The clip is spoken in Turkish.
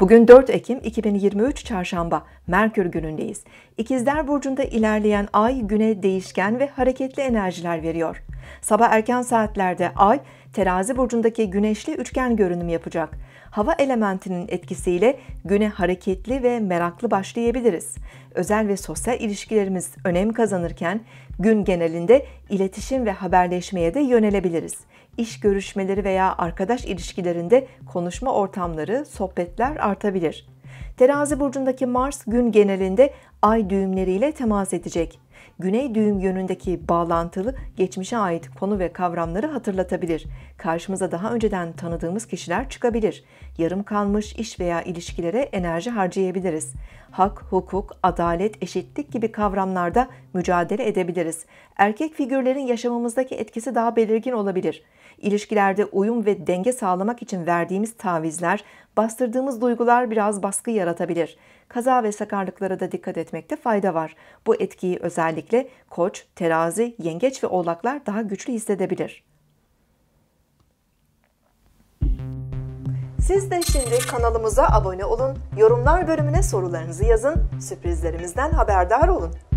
Bugün 4 Ekim 2023 Çarşamba Merkür günündeyiz. İkizler burcunda ilerleyen ay güne değişken ve hareketli enerjiler veriyor. Sabah erken saatlerde Ay, terazi burcundaki güneşli üçgen görünüm yapacak. Hava elementinin etkisiyle güne hareketli ve meraklı başlayabiliriz. Özel ve sosyal ilişkilerimiz önem kazanırken gün genelinde iletişim ve haberleşmeye de yönelebiliriz. İş görüşmeleri veya arkadaş ilişkilerinde konuşma ortamları, sohbetler artabilir. Terazi burcundaki Mars gün genelinde ay düğümleriyle temas edecek güney düğüm yönündeki bağlantılı geçmişe ait konu ve kavramları hatırlatabilir. Karşımıza daha önceden tanıdığımız kişiler çıkabilir. Yarım kalmış iş veya ilişkilere enerji harcayabiliriz. Hak, hukuk, adalet, eşitlik gibi kavramlarda mücadele edebiliriz. Erkek figürlerin yaşamımızdaki etkisi daha belirgin olabilir. İlişkilerde uyum ve denge sağlamak için verdiğimiz tavizler, bastırdığımız duygular biraz baskı yaratabilir kaza ve sakarlıklara da dikkat etmekte fayda var. Bu etkiyi özellikle koç, terazi, yengeç ve oğlaklar daha güçlü hissedebilir. Siz de şimdi kanalımıza abone olun, yorumlar bölümüne sorularınızı yazın, sürprizlerimizden haberdar olun.